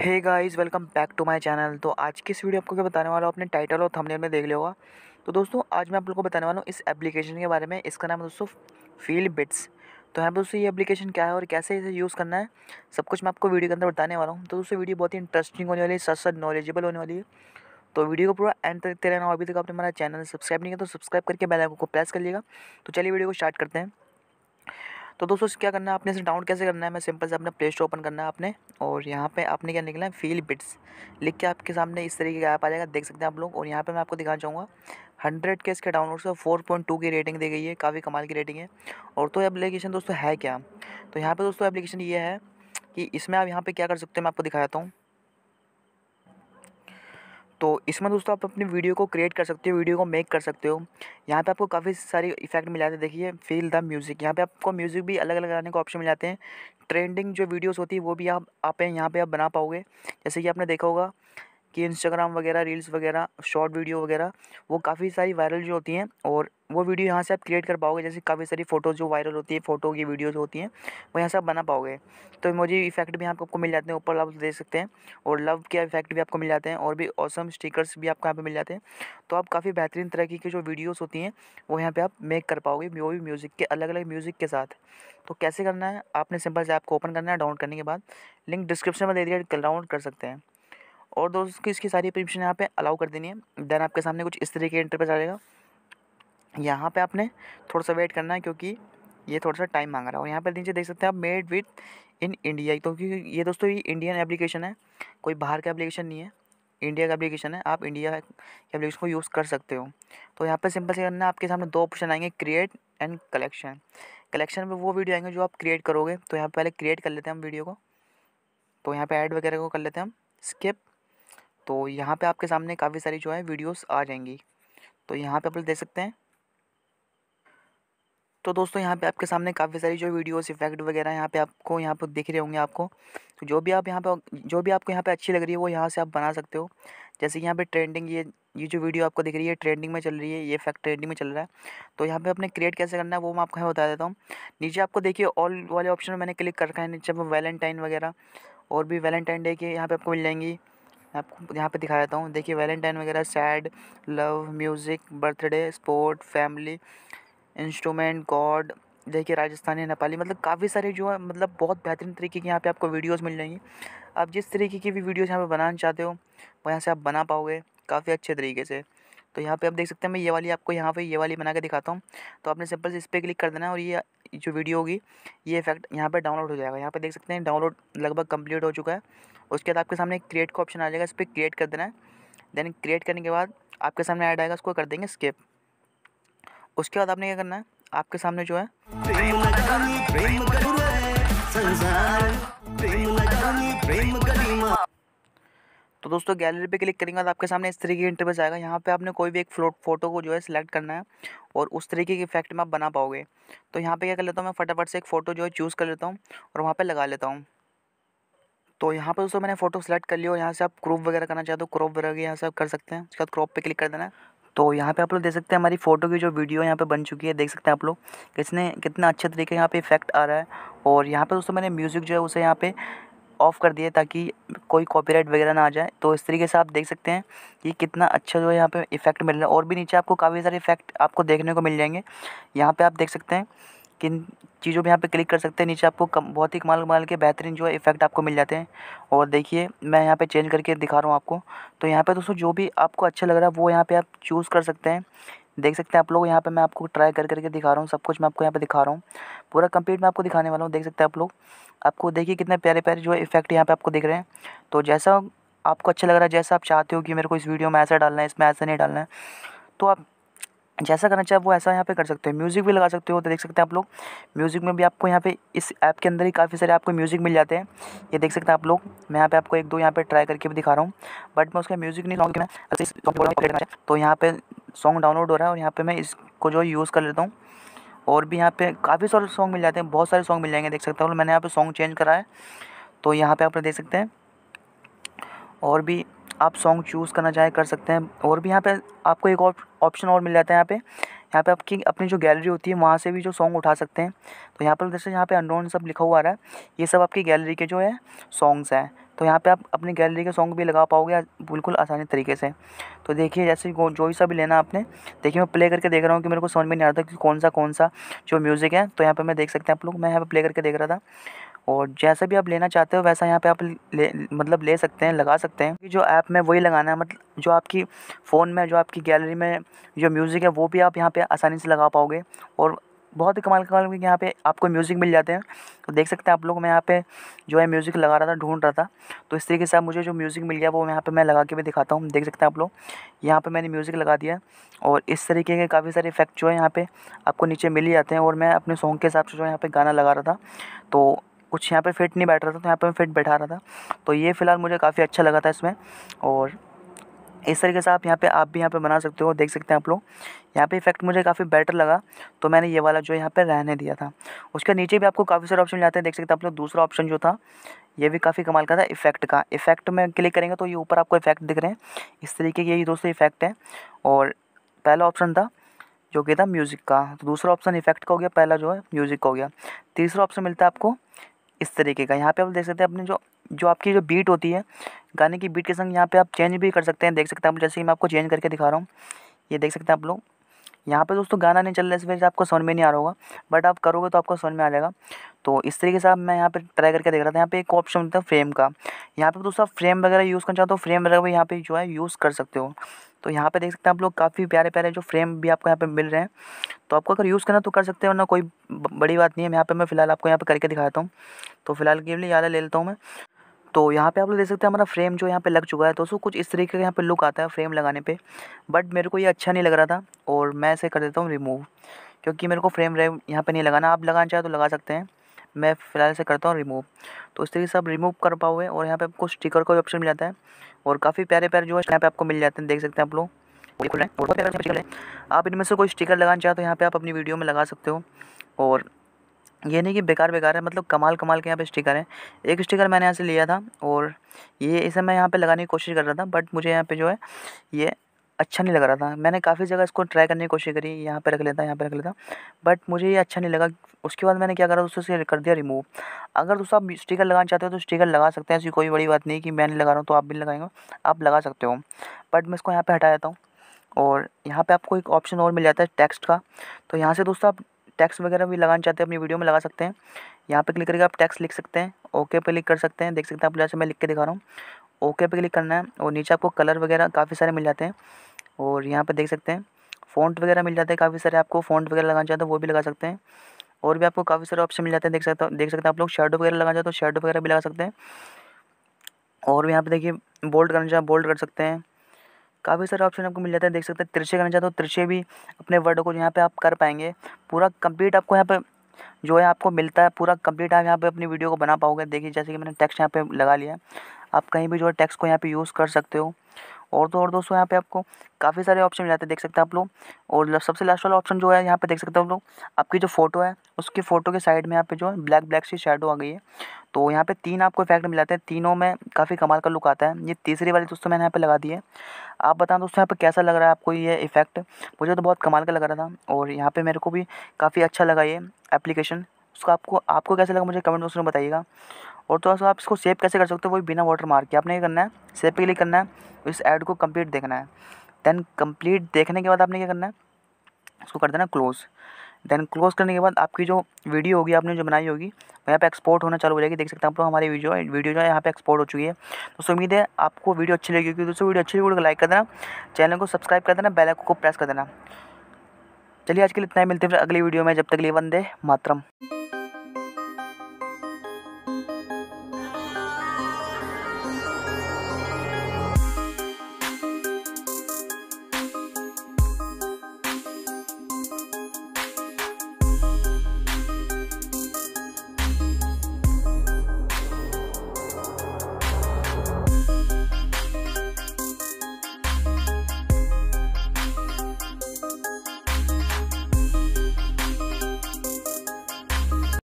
hey guys welcome back to my channel तो आज की इस वीडियो आपको क्या बताने वाला हूँ अपने टाइटल और थंबनेल में देख लिया होगा तो दोस्तों आज मैं आप लोग को बताने वाला हूँ इस एप्लीकेशन के बारे में इसका नाम है दोस्तों फील बिट्स तो यहाँ पर दोस्तों ये एप्लीकेशन क्या है और कैसे इसे यूज़ करना है सब कुछ मैं आपको वीडियो के अंदर बताने वाला हूँ तो दोस्तों वीडियो बहुत ही इंटरेस्टिंग होने वाली है सच साथ नॉलेजेबल होने वाली है तो वीडियो को पूरा एंड तक देखते रहना अभी तक आपने हमारा चैनल सब्सक्राइब नहीं किया तो सब्सक्राइब करके बेल आइकन को प्रेस कर लीजिएगा तो चलिए वीडियो को स्टार्ट करते हैं तो दोस्तों क्या करना है आपने इसे डाउनलोड कैसे करना है मैं सिंपल से अपना प्ले स्टोर ओपन करना है आपने और यहाँ पे आपने क्या निकला है फील बिट्स लिख के आपके सामने इस तरीके का ऐप आ जाएगा देख सकते हैं आप लोग और यहाँ पे मैं आपको दिखाना चाहूँगा हंड्रेड के इसके डाउनलोड से फोर पॉइंट टू की रेटिंग दी गई है काफ़ी कमाल की रेटिंग है और तो एप्लीकेशन दोस्तों है क्या तो यहाँ पर दोस्तों एप्लीकेशन ये है कि इसमें आप यहाँ पर क्या कर सकते हैं मैं आपको दिखाता हूँ तो इसमें दोस्तों आप अपनी वीडियो को क्रिएट कर सकते हो वीडियो को मेक कर सकते हो यहाँ पे आपको काफ़ी सारी इफेक्ट मिल जाते हैं देखिए फील द म्यूज़िक यहाँ पे आपको म्यूज़िक भी अलग अलग लगाने का ऑप्शन मिल जाते हैं ट्रेंडिंग जो वीडियोस होती है वो भी आप आप यहाँ पे आप बना पाओगे जैसे कि आपने देखा होगा कि इंस्टाग्राम वगैरह रील्स वगैरह शॉर्ट वीडियो वगैरह वो काफ़ी सारी वायरल जो होती हैं और वो वीडियो यहाँ से आप क्रिएट कर पाओगे जैसे काफ़ी सारी फ़ोटोज़ जो वायरल होती है फ़ोटो की वीडियोज़ होती हैं वो यहाँ से आप बना पाओगे तो मुझे इफेक्ट भी आपको मिल जाते हैं ऊपर आप देख सकते हैं और लव के इफेक्ट भी आपको मिल जाते हैं और भी औसम स्टिकर्स भी आपको यहाँ पर मिल जाते हैं तो आप काफ़ी बेहतरीन तरह की जो वीडियोज़ होती हैं वो यहाँ पर आप मेक कर पाओगे वो भी म्यूज़िक के अलग अलग म्यूज़िक के साथ तो कैसे करना है आपने सिंपल से आपको को ओपन करना है डाउनलोड करने के बाद लिंक डिस्क्रिप्शन में दे दिया डाउनलोड कर सकते हैं और दोस्तों इसकी सारी परमिशन यहाँ पे अलाउ कर देनी है देन आपके सामने कुछ इस तरीके इंटर पर आ जाएगा यहाँ पे आपने थोड़ा सा वेट करना है क्योंकि ये थोड़ा सा टाइम मांग रहा है और यहाँ पर नीचे देख सकते हैं आप मेड विथ इन इंडिया तो क्योंकि ये दोस्तों ये इंडियन एप्लीकेशन है कोई बाहर का एप्लीकेशन नहीं है इंडिया का एप्लीकेशन है आप इंडिया के एप्लीकेशन को यूज़ कर सकते हो तो यहाँ पर सिंपल से करना है आपके सामने दो ऑप्शन आएंगे क्रिएट एंड कलेक्शन कलेक्शन में वो वीडियो आएंगे जो आप क्रिएट करोगे तो यहाँ पहले क्रिएट कर लेते हैं हम वीडियो को तो यहाँ पर ऐड वगैरह को कर लेते हैं हम स्किप तो यहाँ पे आपके सामने काफ़ी सारी जो है वीडियोस आ जाएंगी तो यहाँ पे आप लोग देख सकते हैं तो दोस्तों यहाँ पे आपके सामने काफ़ी सारी जो वीडियोस इफेक्ट वगैरह यहाँ पे आपको यहाँ पर दिख रहे होंगे आपको तो जो भी आप यहाँ पे जो भी आपको यहाँ पे अच्छी लग रही है वो यहाँ से आप बना सकते हो जैसे यहाँ पे ट्रेंडिंग ये ये जो वीडियो आपको दिख रही है ट्रेंडिंग में चल रही है ये इफेक्ट ट्रेंडिंग में चल रहा है तो यहाँ पर अपने क्रिएट कैसे करना है वो मैं आपको यहाँ बता देता हूँ नीचे आपको देखिए ऑल वाले ऑप्शन में मैंने क्लिक कर रखा है नीचे वैलेंटाइन वगैरह और भी वैलेंटाइन डे के यहाँ पर आपको मिल जाएंगी आपको यहाँ पे दिखा देता हूँ देखिए वैलेंटाइन वगैरह sad love music birthday sport family instrument god देखिए राजस्थानी नेपाली मतलब काफ़ी सारे जो है मतलब बहुत बेहतरीन तरीके की यहाँ पे आपको वीडियोस मिल जाएंगी आप जिस तरीके की भी वीडियोस यहाँ पे बनाना चाहते हो वो यहाँ से आप बना पाओगे काफ़ी अच्छे तरीके से तो यहाँ पे आप देख सकते हैं मैं ये वाली आपको यहाँ पे ये वाली बना के दिखाता हूँ तो आपने सिंपल से इस पर क्लिक कर देना और ये जो वीडियो होगी ये इफेक्ट यहाँ पर डाउनलोड हो जाएगा यहाँ पर देख सकते हैं डाउनलोड लगभग कम्प्लीट हो चुका है उसके बाद आपके सामने क्रिएट का ऑप्शन आ जाएगा इस पर क्रिएट कर देना है देन क्रिएट करने के बाद आपके सामने ऐड आएगा उसको कर देंगे स्केप उसके बाद आपने क्या करना है आपके सामने जो है तो दोस्तों गैलरी पे क्लिक करेंगे तो आपके सामने इस तरीके का इंटरफेस आएगा यहाँ पे आपने कोई भी एक फ्लोट फोटो को जो है सिलेक्ट करना है और उस तरीके की इफेक्ट में आप बना पाओगे तो यहाँ पे क्या कर लेता हूँ मैं फटाफट से एक फ़ोटो जो है चूज़ कर लेता हूँ और वहाँ पे लगा लेता हूँ तो यहाँ पर दोस्तों मैंने फ़ोटो सेलेक्ट कर लिया और यहाँ से आप क्रॉप वगैरह करना चाहते हो तो क्रॉप वगैरह यहाँ से आप कर सकते हैं उसके बाद क्रॉप पे क्लिक कर देना है तो यहाँ पे आप लोग देख सकते हैं हमारी फ़ोटो की जो वीडियो यहाँ पे बन चुकी है देख सकते हैं आप लोग किसने कितना अच्छे तरीके यहाँ पे इफेक्ट आ रहा है और यहाँ पे दोस्तों मैंने म्यूज़िक जो है उसे यहाँ पे ऑफ़ कर दिया ताकि कोई कॉपीराइट वगैरह ना आ जाए तो इस तरीके से आप देख सकते हैं कि कितना अच्छा जो है यहाँ पर इफ़ेक्ट मिल रहा है और भी नीचे आपको काफ़ी सारे इफेक्ट आपको देखने को मिल जाएंगे यहाँ पर आप देख सकते हैं किन चीज़ों पे यहाँ पे क्लिक कर सकते हैं नीचे आपको कम बहुत ही कमाल कमाल के बेहतरीन जो है इफ़ेक्ट आपको मिल जाते हैं और देखिए मैं यहाँ पे चेंज करके दिखा रहा हूँ आपको तो यहाँ पे दोस्तों जो भी आपको अच्छा लग रहा है वो यहाँ पे आप चूज़ कर सकते हैं देख सकते हैं आप लोग यहाँ पे मैं आपको ट्राई कर करके दिखा रहा हूँ सब कुछ मैं आपको यहाँ पे दिखा रहा हूँ पूरा कंप्लीट मैं आपको दिखाने वाला हूँ देख सकते हैं आप लोग आपको देखिए कितने प्यारे प्यारे जो है इफेक्ट यहाँ पे आपको दिख रहे हैं तो जैसा आपको अच्छा लग रहा है जैसा आप चाहते हो कि मेरे को इस वीडियो में ऐसा डालना है इसमें ऐसा नहीं डालना है तो आप जैसा करना चाहे वो ऐसा यहाँ पे कर सकते हो म्यूज़िक भी लगा सकते हो तो देख सकते हैं आप लोग म्यूज़िक में भी आपको यहाँ पे इस ऐप के अंदर ही काफ़ी सारे आपको म्यूज़िक मिल जाते हैं ये देख सकते हैं आप लोग मैं यहाँ पे आपको एक दो यहाँ पे ट्राई करके भी दिखा रहा हूँ बट मैं उसका म्यूज़िक नहीं लाऊंगी मैं तो यहाँ पर सॉन्ग डाउनलोड हो रहा है और यहाँ पर मैं इसको जो यूज़ कर लेता हूँ और भी यहाँ पर काफ़ी सारे सॉन्ग मिल जाते हैं बहुत सारे सॉन्ग मिल जाएंगे देख सकते और मैंने यहाँ पर सॉन्ग चेंज करा है तो यहाँ पर आप देख सकते हैं और भी आप सॉन्ग चूज़ करना चाहें कर सकते हैं और भी यहाँ पे आपको एक ऑप्शन और मिल जाता है यहाँ पे यहाँ पे आपकी अपनी जो गैलरी होती है वहाँ से भी जो सॉन्ग उठा सकते हैं तो यहाँ पर जैसे यहाँ पे अननोन सब लिखा हुआ आ रहा है ये सब आपकी गैलरी के जो है सॉन्ग्स हैं तो यहाँ पे आप अपनी गैलरी के सॉन्ग भी लगा पाओगे बिल्कुल आसानी तरीके से तो देखिए जैसे जो ही सा भी लेना आपने देखिए मैं प्ले करके देख रहा हूँ कि मेरे को समझ में नहीं आ रहा था कि कौन सा कौन सा जो म्यूज़िक है तो यहाँ पर मैं देख सकते हैं आप लोग मैं यहाँ पर प्ले करके देख रहा था और जैसा भी आप लेना चाहते हो वैसा यहाँ पे आप ले मतलब ले सकते हैं लगा सकते हैं कि जो ऐप में वही लगाना है मतलब जो आपकी फ़ोन में जो आपकी गैलरी में जो म्यूज़िक है वो भी आप यहाँ पे आसानी से लगा पाओगे और बहुत ही कमाल कमाल क्योंकि यहाँ पे आपको म्यूज़िक मिल जाते हैं तो देख सकते हैं आप लोग मैं यहाँ पे जो है म्यूज़िक लगा रहा था ढूंढ रहा था तो इस तरीके से आप मुझे जो म्यूज़िक मिल गया वो यहाँ पे मैं लगा के भी दिखाता हूँ देख सकते हैं आप लोग यहाँ पे मैंने म्यूज़िक लगा दिया और इस तरीके के काफ़ी सारे इफेक्ट जो है यहाँ पर आपको नीचे मिल ही जाते हैं और मैं अपने सॉन्ग के हिसाब से जो है यहाँ पर गाना लगा रहा था तो कुछ यहाँ पे फिट नहीं बैठ रहा था तो यहाँ पे मैं फिट बैठा रहा था तो ये फ़िलहाल मुझे काफ़ी अच्छा लगा था इसमें और इस तरीके से आप यहाँ पे आप भी यहाँ पे बना सकते हो देख सकते हैं आप लोग यहाँ पे इफेक्ट मुझे काफ़ी बेटर लगा तो मैंने ये वाला जो यहाँ पे रहने दिया था उसके नीचे भी आपको काफ़ी सारे ऑप्शन जाते हैं देख सकते हैं आप लोग दूसरा ऑप्शन जो था ये भी काफ़ी कमाल का था इफेक्ट का इफेक्ट में क्लिक करेंगे तो ये ऊपर आपको इफेक्ट दिख रहे हैं इस तरीके के ये दोस्तों इफेक्ट है और पहला ऑप्शन था जो कि था म्यूज़िक का तो दूसरा ऑप्शन इफेक्ट का हो गया पहला जो है म्यूज़िक का हो गया तीसरा ऑप्शन मिलता है आपको इस तरीके का यहाँ पे आप देख सकते हैं अपने जो जो आपकी जो बीट होती है गाने की बीट के संग यहाँ पे आप चेंज भी कर सकते हैं देख सकते हैं आप जैसे कि मैं आपको चेंज करके दिखा रहा हूँ ये देख सकते हैं आप लोग यहाँ पे दोस्तों गाना नहीं चल रहा है इस वजह से आपको समझ में नहीं आ रहा होगा बट आप करोगे तो आपको समझ में आ जाएगा तो इस तरीके से आप मैं यहाँ पे ट्राई करके देख रहा था यहाँ पे एक ऑप्शन होता है फ्रेम का यहाँ पे दोस्तों आप फ्रेम वगैरह यूज़ करना चाहते हो फ्रेम वगैरह भी यहाँ पे जो है यूज़ कर सकते हो तो यहाँ पे देख सकते हैं आप लोग काफ़ी प्यारे प्यारे जो फ्रेम भी आपको यहाँ पे मिल रहे हैं तो आपको अगर यूज़ करना तो कर सकते हैं वरना कोई बड़ी बात नहीं है यहाँ पे मैं फ़िलहाल आपको यहाँ पे करके दिखाता हूँ तो फिलहाल के लिए ज़्यादा ले लेता हूँ मैं तो यहाँ पे आप लोग देख सकते हैं हमारा फ्रेम जो यहाँ पे लग चुका है तो उसको कुछ इस तरीके का यहाँ पे लुक आता है फ्रेम लगाने पे बट मेरे को ये अच्छा नहीं लग रहा था और मैं इसे कर देता हूँ रिमूव क्योंकि मेरे को फ्रेम रेम यहाँ पे नहीं लगाना आप लगाना चाहे तो लगा सकते हैं मैं फ़िलहाल इसे करता हूँ रिमूव तो इस तरीके से आप रिमूव कर पाओगे और यहाँ पे आपको स्टिकर का ऑप्शन मिल जाता है और काफ़ी प्यारे प्यारे जो है यहाँ पे आपको मिल जाते हैं देख सकते हैं आप लोग आप इनमें से कोई स्टिकर लगाना चाहते हो यहाँ पर आप अपनी वीडियो में लगा सकते हो और ये नहीं कि बेकार बेकार है मतलब कमाल कमाल के यहाँ पे स्टिकर हैं एक स्टिकर मैंने यहाँ से लिया था और ये इसे मैं यहाँ पे लगाने की कोशिश कर रहा था बट मुझे यहाँ पे जो है ये अच्छा नहीं लग रहा था मैंने काफ़ी जगह इसको ट्राई करने की कोशिश करी यहाँ पे रख लेता यहाँ पे रख लेता बट मुझे ये अच्छा नहीं लगा उसके बाद मैंने क्या करा दोस्तों से कर दिया रिमूव अगर दोस्तों आप स्टिकर लगाना चाहते हो तो स्टिकर लगा सकते हैं ऐसी कोई बड़ी बात नहीं कि मैं नहीं लगा रहा हूँ तो आप भी लगाएंगे आप लगा सकते हो बट मैं इसको यहाँ पर हटा देता हूँ और यहाँ पर आपको एक ऑप्शन और मिल जाता है टेक्स्ट का तो यहाँ से दोस्तों आप टैक्स वगैरह भी लगाना चाहते हैं अपनी वीडियो में लगा सकते हैं यहाँ पर क्लिक करके आप टैक्स लिख सकते हैं ओके पर क्लिक कर सकते हैं देख सकते हैं आप जैसे मैं लिख के दिखा रहा हूँ ओके पे क्लिक करना है और नीचे आपको कलर वगैरह काफ़ी सारे मिल जाते हैं और यहाँ पर देख सकते हैं फ़ॉन्ट वगैरह मिल जाते हैं काफ़ी सारे आपको फ़ॉन्ट वगैरह लगाना चाहते हैं तो वो भी लगा सकते हैं और भी आपको काफ़ी सारे ऑप्शन मिल जाते हैं देख सकते देख सकते हैं आप लोग शेडो वगैरह लगाना चाहते हो तो शेडो वगैरह भी लगा सकते हैं और भी यहाँ पर देखिए बोल्ड करना चाहते बोल्ड कर सकते हैं काफ़ी सारे ऑप्शन आपको मिल जाते हैं देख सकते हैं तिरछे करना चाहते हो तो तिरछे भी अपने वर्ड को यहाँ पर आप कर पाएंगे पूरा कम्प्लीट आपको यहाँ पर जो है आपको मिलता है पूरा कंप्लीट आप यहाँ पे अपनी वीडियो को बना पाओगे देखिए जैसे कि मैंने टेक्स्ट यहाँ पे लगा लिया आप कहीं भी जो है टैक्स को यहाँ पे यूज़ कर सकते हो और तो और दोस्तों यहाँ पे आपको काफ़ी सारे ऑप्शन मिल जाते हैं देख सकते हैं आप लोग और सबसे लास्ट वाला ऑप्शन जो है यहाँ पे देख सकते हो आप लोग आपकी जो फोटो है उसकी फ़ोटो के साइड में यहाँ पे जो है ब्लैक ब्लैक सी शेडो आ गई है तो यहाँ पे तीन आपको इफेक्ट मिल जाते हैं तीनों में काफ़ी कमाल का लुक आता है ये तीसरी वाली दोस्तों मैंने यहाँ पर लगा दी है आप बताएं दोस्तों यहाँ पर कैसा लग रहा है आपको ये इफेक्ट मुझे तो बहुत कमाल का लग रहा था और यहाँ पर मेरे को भी काफ़ी अच्छा लगा ये एप्लीकेशन उसका आपको आपको कैसा लगा मुझे कमेंट बॉक्स में बताइएगा और तो आप इसको सेव कैसे कर सकते हो वो बिना वाटर मार के आपने ये करना है सेव के लिए करना है इस ऐड को कंप्लीट देखना है देन कंप्लीट देखने के बाद आपने क्या करना है इसको कर देना क्लोज़ देन क्लोज करने के बाद आपकी जो वीडियो होगी आपने जो बनाई होगी वो यहाँ पे एक्सपोर्ट होना चालू हो जाएगी देख सकते हैं आप लोग हमारी वीडियो वीडियो जो है यहाँ पे एक्सपोर्ट हो चुकी है दोस्तों उम्मीद है आपको वीडियो अच्छी लगी होगी दोस्तों वीडियो अच्छी लगी को तो लाइक कर देना चैनल को सब्सक्राइब कर देना बेल आइकन को प्रेस कर देना चलिए आज के लिए इतना ही मिलते हैं अगली वीडियो में जब तक लिए वंदे मातरम